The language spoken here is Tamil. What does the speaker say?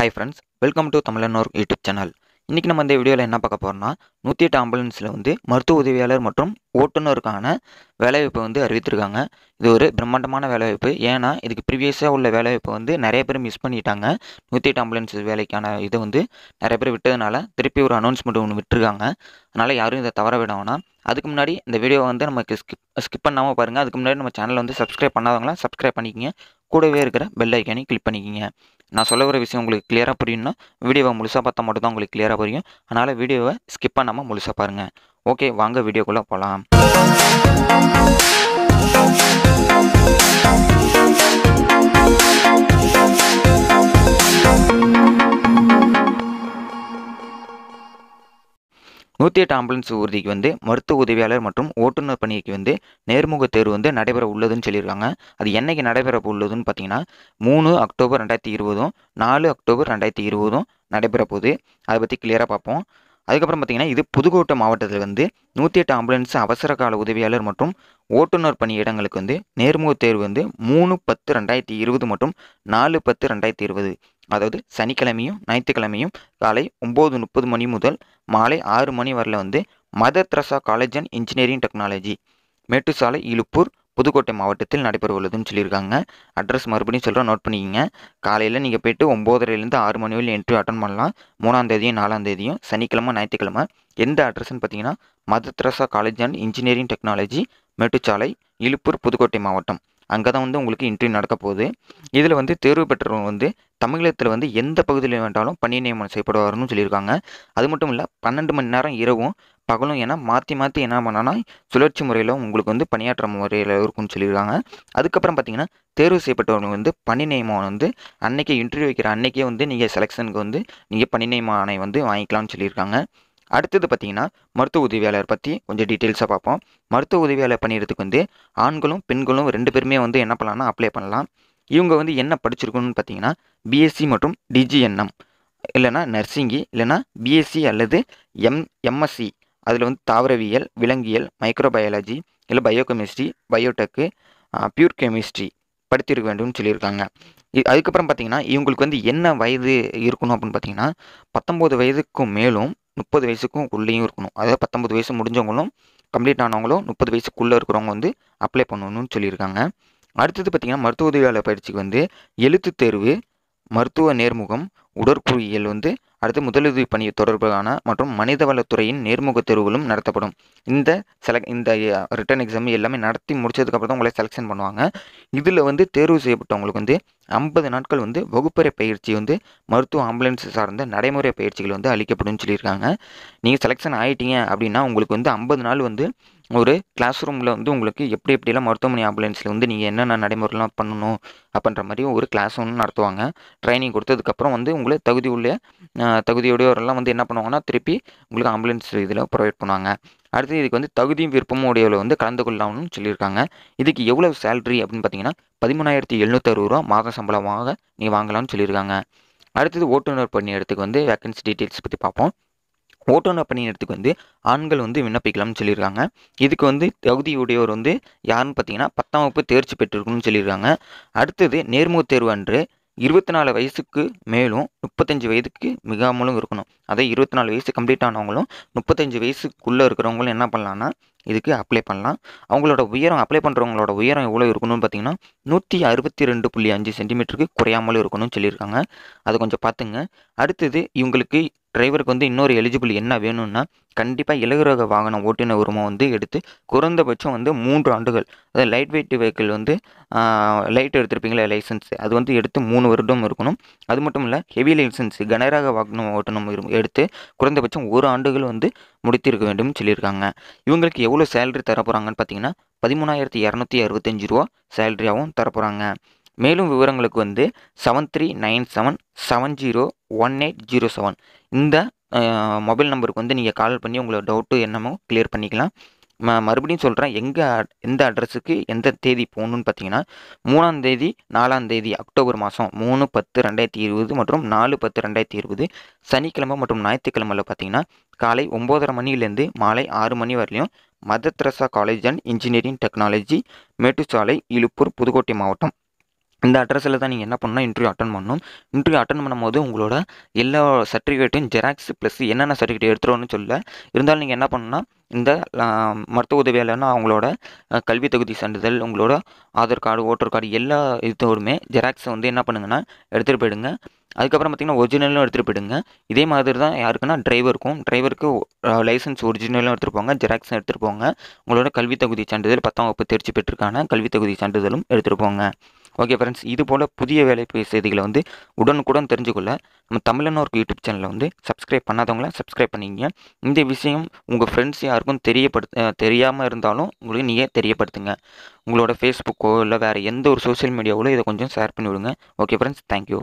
ஹாய் ஃப்ரெண்ட்ஸ் வெல்கம் டு தமிழனோர் யூடியூப் சேனல் இன்றைக்கி நம்ம இந்த வீடியோவில் என்ன பார்க்க போகிறோம்னா நூற்றி எட்டு ஆம்புலன்ஸில் வந்து மருத்துவ உதவியாளர் மற்றும் ஓட்டுநருக்கான வேலைவாய்ப்பை வந்து அறிவித்திருக்காங்க இது ஒரு பிரம்மாண்டமான வேலைவாய்ப்பு ஏன்னா இதுக்கு ப்ரீவியஸாக உள்ள வேலைவாய்ப்பை வந்து நிறைய பேர் மிஸ் பண்ணிட்டாங்க நூற்றி எட்டு ஆம்புலன்ஸ் வேலைக்கான இதை வந்து நிறைய பேர் விட்டதுனால திருப்பி ஒரு அனௌன்ஸ்மெண்ட் ஒன்று விட்டுருக்காங்க அதனால் யாரும் இதை தவற விட அதுக்கு முன்னாடி இந்த வீடியோவை வந்து நமக்கு ஸ்கிப் ஸ்கிப் பண்ணாமல் பாருங்கள் அதுக்கு முன்னாடி நம்ம சேனலை வந்து சப்ஸ்கிரைப் பண்ணாதவங்களாம் சப்ஸ்கிரைப் பண்ணிக்கிங்க கூடவே இருக்கிற பெல் ஐக்கானையும் கிளிக் பண்ணிக்கிங்க நான் சொல்ல வர விஷயம் உங்களுக்கு கிளியராக புரியும்னா வீடியோவை முழுசாக பார்த்தா மட்டும் தான் உங்களுக்கு கிளியராக புரியும் அதனால் வீடியோவை ஸ்கிப் பண்ணாமல் முழுசாக பாருங்கள் ஓகே வாங்க வீடியோக்குள்ளே போகலாம் நூற்றி எட்டு ஆம்புலன்ஸ் ஊர்திக்கு வந்து மருத்துவ உதவியாளர் மற்றும் ஓட்டுநர் பணிக்கு வந்து நேர்முக தேர்வு வந்து நடைபெற உள்ளதுன்னு சொல்லியிருக்காங்க அது என்னைக்கு நடைபெற உள்ளதுன்னு பார்த்தீங்கன்னா மூணு அக்டோபர் ரெண்டாயிரத்தி இருபதும் நாலு அக்டோபர் ரெண்டாயிரத்தி இருபதும் நடைபெற போகுது அதை பற்றி கிளியராக பார்ப்போம் அதுக்கப்புறம் பார்த்தீங்கன்னா இது புதுக்கோட்டை மாவட்டத்தில் வந்து நூற்றி எட்டு ஆம்புலன்ஸ் அவசர கால உதவியாளர் மற்றும் ஓட்டுநர் பணி இடங்களுக்கு வந்து நேர்முக தேர்வு வந்து மூணு பத்து ரெண்டாயிரத்தி இருபது மற்றும் நாலு பத்து ரெண்டாயிரத்தி இருபது அதாவது சனிக்கிழமையும் ஞாயிற்றுக்கிழமையும் காலை ஒம்பது முப்பது மணி முதல் மாலை ஆறு மணி வரல வந்து Mother Teresa college and engineering technology Mettusalai Iluppur Pudukkottai மாவட்டத்தில் நடைபெற உள்ளதுன்னு சொல்லியிருக்காங்க அட்ரஸ் மறுபடியும் சொல்கிறோம் நோட் பண்ணிக்கிங்க காலையில் நீங்கள் போய்ட்டு ஒம்போதரைலேருந்து ஆறு மணி வரையும் என்ட்ரி அட்டன் பண்ணலாம் மூணாந்தேதியும் நாலாந்தேதியும் சனிக்கிழமை ஞாயிற்றுக்கிழமை எந்த அட்ரஸ்ன்னு பார்த்தீங்கன்னா Mother Teresa college and engineering technology Mettuchalai Iluppur Pudukkottai மாவட்டம் அங்கே தான் வந்து உங்களுக்கு இன்ட்ரிவியூ நடக்க போகுது இதில் வந்து தேர்வு பெற்றவங்க வந்து தமிழகத்தில் வந்து எந்த பகுதியில் வேண்டாலும் பணி நியமனம் செய்யப்படுவார்னு சொல்லியிருக்காங்க அது மட்டும் இல்லை பன்னெண்டு மணி நேரம் இரவும் பகலும் ஏன்னா மாற்றி மாற்றி என்ன பண்ணோன்னா சுழற்சி முறையில் உங்களுக்கு வந்து பணியாற்ற முறையில் இருக்கும்னு சொல்லியிருக்காங்க அதுக்கப்புறம் பார்த்தீங்கன்னா தேர்வு செய்யப்பட்டவங்க வந்து பணி நியமனம் வந்து அன்னைக்கு இன்டர்வியூ வைக்கிற அன்னைக்கே வந்து நீங்கள் செலெக்ஷனுக்கு வந்து நீங்கள் பணி நியமனம் வந்து வாங்கிக்கலாம்னு சொல்லியிருக்காங்க அடுத்தது பார்த்தீங்கன்னா மருத்துவ உதவியாளர் பற்றி கொஞ்சம் டீட்டெயில்ஸாக பார்ப்போம் மருத்துவ உதவியாளர் பண்ணிடுறதுக்கு வந்து ஆண்களும் பெண்களும் ரெண்டு பேருமே வந்து என்ன பண்ணலாம்னா அப்ளை பண்ணலாம் இவங்க வந்து என்ன படிச்சிருக்கணும்னு பார்த்தீங்கன்னா பிஎஸ்சி மற்றும் டிஜிஎன்எம் இல்லைனா நர்சிங்கி இல்லைனா பிஎஸ்சி அல்லது எம் எம்எஸ்சி அதில் வந்து தாவரவியல் விலங்கியல் மைக்ரோபயாலஜி இல்லை bio chemistry biotech pure chemistry படுத்திருக்க வேண்டும்னு சொல்லியிருக்காங்க அதுக்கப்புறம் பார்த்தீங்கன்னா இவங்களுக்கு வந்து என்ன வயது இருக்கணும் அப்படின்னு பார்த்தீங்கன்னா பத்தொம்போது வயதுக்கும் மேலும் முப்பது வயசுக்கும் உள்ளேயும் இருக்கணும் அதாவது பத்தொம்பது வயசு முடிஞ்சவங்களும் கம்ப்ளீட் ஆனவங்களும் முப்பது வயசுக்குள்ளே இருக்கிறவங்க வந்து அப்ளை பண்ணணும்னு சொல்லியிருக்காங்க அடுத்தது பார்த்திங்கன்னா மருத்துவ உதவியாளர் பயிற்சிக்கு வந்து எழுத்து தேர்வு மருத்துவ நேர்முகம் உடற்கூறியல் வந்து அடுத்து முதலுதவி பணி தொடர்பான மற்றும் மனிதவளத்துறையின் நேர்முக தேர்வுகளும் நடத்தப்படும் இந்த செலக் இந்த ரிட்டன் எக்ஸாம் எல்லாமே நடத்தி முடிச்சதுக்கப்புறம் தான் உங்களை செலெக்ஷன் பண்ணுவாங்க இதில் வந்து தேர்வு செய்யப்பட்டவங்களுக்கு வந்து ஐம்பது நாட்கள் வந்து வகுப்பறை பயிற்சி வந்து மருத்துவ ஆம்புலன்ஸ் சார்ந்த நடைமுறை பயிற்சிகள் வந்து அளிக்கப்படும் சொல்லியிருக்காங்க நீங்கள் செலெக்ஷன் ஆகிட்டீங்க அப்படின்னா உங்களுக்கு வந்து ஐம்பது நாள் வந்து ஒரு கிளாஸ் ரூமில் வந்து உங்களுக்கு எப்படி எப்படிலாம் மருத்துவமனை ஆம்புலன்ஸில் வந்து நீங்கள் என்னென்ன நடைமுறைலாம் பண்ணணும் அப்படின்ற மாதிரி ஒரு கிளாஸ் ஒன்று நடத்துவாங்க ட்ரைனிங் கொடுத்ததுக்கப்புறம் வந்து உங்களை தகுதி உள்ள தகுதியுடையவரெல்லாம் வந்து என்ன பண்ணுவாங்கன்னா திருப்பி உங்களுக்கு ஆம்புலன்ஸ் இதில் ப்ரொவைட் பண்ணுவாங்க அடுத்து இதுக்கு வந்து தகுதியும் விருப்பமும் உடையவில் வந்து கலந்து கொள்ளலாம்னு சொல்லியிருக்காங்க இதுக்கு எவ்வளோ சேலரி அப்படின்னு பார்த்தீங்கன்னா பதிமூணாயிரத்தி எழுநூற்றறுபது ரூபா மாத சம்பளமாக நீ வாங்கலாம்னு சொல்லியிருக்காங்க அடுத்தது ஓட்டுநர் பணியிடத்துக்கு வந்து வேக்கன்சி டீட்டெயில்ஸ் பற்றி பார்ப்போம் ஓட்டுநர் நேரத்துக்கு வந்து ஆண்கள் வந்து விண்ணப்பிக்கலாம்னு சொல்லியிருக்காங்க இதுக்கு வந்து தகுதியுடையவர் வந்து யாருன்னு பார்த்தீங்கன்னா பத்தாம் வகுப்பு தேர்ச்சி பெற்றிருக்கணும்னு சொல்லியிருக்காங்க அடுத்தது நேர்முகத் தேர்வு அன்று இருபத்தி நாலு வயசுக்கு மேலும் முப்பத்தஞ்சு வயதுக்கு மிகாமலும் இருக்கணும் அதே இருபத்தி நாலு வயசு கம்ப்ளீட் ஆனவங்களும் முப்பத்தஞ்சு வயசுக்குள்ளே இருக்கிறவங்களும் என்ன பண்ணலான்னா இதுக்கு அப்ளை பண்ணலாம் அவங்களோட உயரம் அப்ளை பண்ணுறவங்களோட உயரம் எவ்வளோ இருக்கணும்னு பார்த்தீங்கன்னா நூற்றி அறுபத்தி ரெண்டு புள்ளி அஞ்சு சென்டிமீட்டருக்கு குறையாமல் இருக்கணும்னு சொல்லியிருக்காங்க அதை கொஞ்சம் பார்த்துங்க அடுத்தது இவங்களுக்கு டிரைவருக்கு வந்து இன்னொரு எலிஜிபிள் என்ன வேணும்னா கண்டிப்பாக இலகுரக வாகனம் ஓட்டுநர் உரிமை வந்து எடுத்து குறைந்தபட்சம் வந்து மூன்று ஆண்டுகள் அதாவது லைட் வெயிட் வெஹிக்கிள் வந்து லைட் எடுத்திருப்பீங்களா லைசன்ஸ் அது வந்து எடுத்து மூணு வருடம் இருக்கணும் அது மட்டும் இல்லை ஹெவி லைசன்ஸ் கனரக வாகனம் ஓட்டணும் எடுத்து குறைந்தபட்சம் ஒரு ஆண்டுகள் வந்து முடித்திருக்க வேண்டும் சொல்லியிருக்காங்க இவங்களுக்கு எவ்வளோ சேலரி தரப்போகிறாங்கன்னு போகிறாங்கன்னு பார்த்தீங்கன்னா பதிமூணாயிரத்தி இரநூத்தி அறுபத்தஞ்சு ரூபா சேலரியாகவும் தரப்போகிறாங்க மேலும் விவரங்களுக்கு வந்து seven three nine seven seven zero one eight zero seven இந்த மொபைல் நம்பருக்கு வந்து நீங்கள் கால் பண்ணி உங்களோட டவுட்டு என்னமோ கிளியர் பண்ணிக்கலாம் மறுபடியும் சொல்கிறேன் எங்கே எந்த அட்ரஸுக்கு எந்த தேதி போகணுன்னு பார்த்தீங்கன்னா மூணாம் தேதி நாலாம் தேதி அக்டோபர் மாதம் மூணு பத்து ரெண்டாயிரத்தி இருபது மற்றும் நாலு பத்து ரெண்டாயிரத்தி இருபது சனிக்கிழமை மற்றும் ஞாயிற்றுக்கிழமையில் பார்த்தீங்கன்னா காலை ஒம்போதரை மணிலேருந்து மாலை ஆறு மணி வரலையும் Mother Teresa college and engineering technology Mettuchalai Iluppur Pudukkottai மாவட்டம் இந்த அட்ரஸில் தான் நீங்கள் என்ன பண்ணணும் இன்டர்வியூ அட்டன் பண்ணணும் இன்டர்வியூ அட்டன் பண்ணும்போது உங்களோட எல்லா சர்டிஃபிகேட்டும் ஜெராக்ஸ் ப்ளஸ் என்னென்ன சர்டிஃபிகேட் எடுத்துருவோம்னு சொல்ல இருந்தாலும் நீங்கள் என்ன பண்ணுன்னா இந்த மருத்துவ உதவியாளர்னா அவங்களோட கல்வி தகுதி சான்றிதழ் உங்களோட ஆதார் கார்டு ஓட்டர் கார்டு எல்லா இதுவுமே ஜெராக்ஸை வந்து என்ன பண்ணுங்கன்னா எடுத்துகிட்டு போயிடுங்க அதுக்கப்புறம் பார்த்திங்கன்னா ஒரிஜினலும் எடுத்துகிட்டு போயிடுங்க இதே மாதிரி தான் யாருக்குன்னா டிரைவருக்கும் டிரைவருக்கு லைசன்ஸ் ஒரிஜினலும் எடுத்துகிட்டு போங்க ஜெராக்ஸும் எடுத்துகிட்டு போங்க உங்களோட கல்வி தகுதி சான்றிதழ் பத்தாம் வகுப்பு தேர்ச்சி பெற்றிருக்கான கல்வி தகுதி சான்றிதழும் எடுத்துகிட்டு போங்க ஓகே ஃப்ரெண்ட்ஸ் இது போல் புதிய வேலைப்பு செய்திகளை வந்து உடனுக்குடன் தெரிஞ்சுக்கொள்ள நம்ம தமிழனோருக்கு யூடியூப் சேனலை வந்து சப்ஸ்கிரைப் பண்ணாதவங்களாம் சப்ஸ்கிரைப் பண்ணிங்க இந்த விஷயம் உங்கள் ஃப்ரெண்ட்ஸ் யாருக்கும் தெரியப்படுத்த தெரியாமல் இருந்தாலும் உங்களுக்கு நீங்கள் தெரியப்படுத்துங்க உங்களோட ஃபேஸ்புக்கோ இல்லை வேறு எந்த ஒரு சோஷியல் மீடியாவோ இதை கொஞ்சம் ஷேர் பண்ணி விடுங்க ஓகே ஃப்ரெண்ட்ஸ் தேங்க்யூ